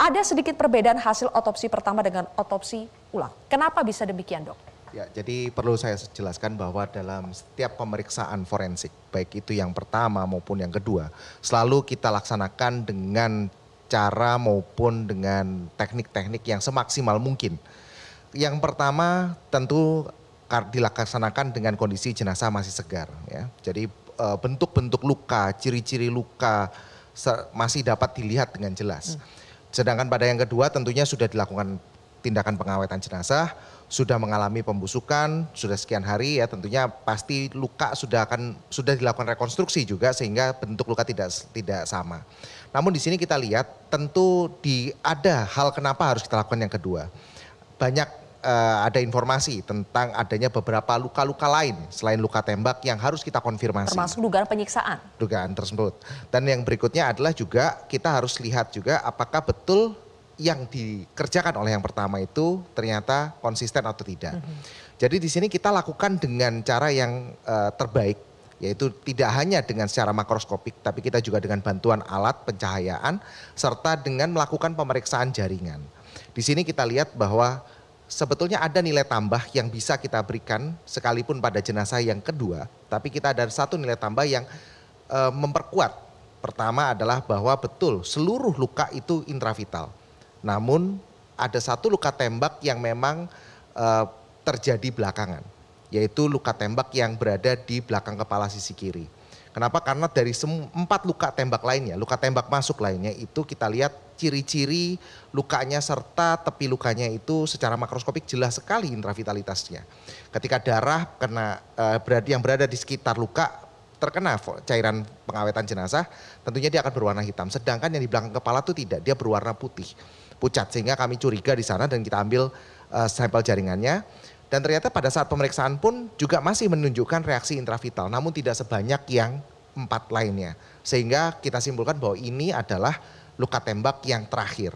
Ada sedikit perbedaan hasil otopsi pertama dengan otopsi ulang. Kenapa bisa demikian dok? Ya, jadi perlu saya jelaskan bahwa dalam setiap pemeriksaan forensik, baik itu yang pertama maupun yang kedua, selalu kita laksanakan dengan cara maupun dengan teknik-teknik yang semaksimal mungkin. Yang pertama tentu dilaksanakan dengan kondisi jenazah masih segar ya. Jadi eh, bentuk-bentuk luka, ciri-ciri luka masih dapat dilihat dengan jelas. Hmm. Sedangkan pada yang kedua tentunya sudah dilakukan tindakan pengawetan jenazah, sudah mengalami pembusukan, sudah sekian hari ya tentunya pasti luka sudah akan sudah dilakukan rekonstruksi juga sehingga bentuk luka tidak tidak sama. Namun di sini kita lihat tentu di ada hal kenapa harus kita lakukan yang kedua. Banyak uh, ada informasi tentang adanya beberapa luka-luka lain selain luka tembak yang harus kita konfirmasi. Termasuk dugaan penyiksaan. Dugaan tersebut. Dan yang berikutnya adalah juga kita harus lihat juga apakah betul yang dikerjakan oleh yang pertama itu ternyata konsisten atau tidak. Mm -hmm. Jadi di sini kita lakukan dengan cara yang uh, terbaik yaitu tidak hanya dengan secara makroskopik tapi kita juga dengan bantuan alat pencahayaan serta dengan melakukan pemeriksaan jaringan. Di sini kita lihat bahwa sebetulnya ada nilai tambah yang bisa kita berikan sekalipun pada jenazah yang kedua, tapi kita ada satu nilai tambah yang e, memperkuat. Pertama adalah bahwa betul seluruh luka itu intravital. Namun ada satu luka tembak yang memang e, terjadi belakangan, yaitu luka tembak yang berada di belakang kepala sisi kiri. Kenapa? Karena dari empat luka tembak lainnya, luka tembak masuk lainnya itu kita lihat ciri-ciri lukanya serta tepi lukanya itu secara makroskopik jelas sekali intravitalitasnya. Ketika darah kena eh, berada yang berada di sekitar luka terkena cairan pengawetan jenazah, tentunya dia akan berwarna hitam. Sedangkan yang di belakang kepala itu tidak, dia berwarna putih, pucat. Sehingga kami curiga di sana dan kita ambil eh, sampel jaringannya dan ternyata pada saat pemeriksaan pun juga masih menunjukkan reaksi intravital, namun tidak sebanyak yang empat lainnya. Sehingga kita simpulkan bahwa ini adalah luka tembak yang terakhir.